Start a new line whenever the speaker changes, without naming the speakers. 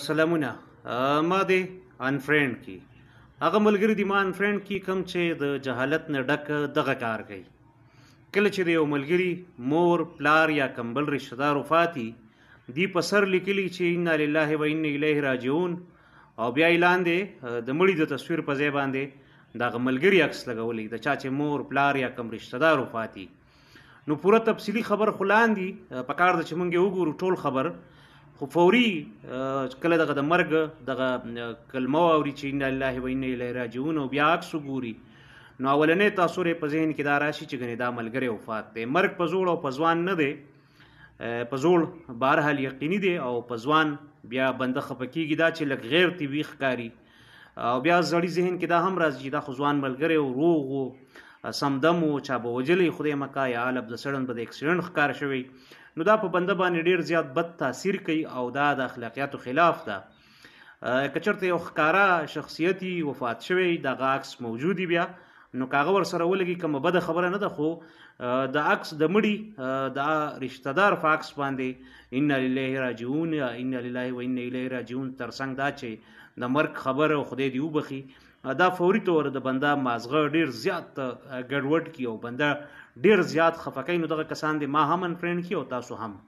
سلامونه ما دې انفرند کی هغه ملګری دی ما انفرند کی کم چې د جهالت نه ډک دغه کار کوي کله چې د یو ملګری مور پلار یا کمبل رشتہ دار وفاتي دی په سر لیکلی چې ان لله و ان الیه راجعون او بیا اعلان دی د مړي د تصویر په ځای باندې دا ملګری عکس لګولې د چا چې مور پلار یا کم رشتہ دار وفاتي نو پوره تفصیلی خبر خلان دی په کار د چمنګ وګورو ټول خبر خو فوري کله دغه د مرګ دغه کلمه اوري چې ان الله و ان الیه راجعون او بیا عکس ګوري نو اولنې تاثیر په ذهن کې دا راشي چې غنی دا ملګری وفات دی مرګ په زوړ او په ځوان نه دی په زوړ بهرحال یقیني دی او په ځوان بیا بنده خپکیږي دا چې لک غیر طبي ښکاری او بیا زړی ذهن کې دا هم راځي دا خو ځوان ملګری او روغ سمدم او چا به وجلې خدای مکا یا لب د سړن په اکسیډنټ ښکار شوی نو دا په بنده باندې ډیر زیات بد تاثیر کوي او دا د اخلاقیاتو خلاف ده کچرته یو ښکارا شخصیتي وفات شوی د غاکس موجودی بیا نو کاغه ور سره ولګي کوم بده خبره نه ده خو د عکس د مړی د رشتہ دار فاکس باندې ان لله راجعون ان لله و ان الیه راجعون ترڅنګ دا چې د مرګ خبره خدای دی وبخي دا فوري تور د بندا مازغه ډیر زیات ګډوډ کیو بندا ډیر زیات خفقین دغه کسان دي ما هم ان فرند کیو تاسو هم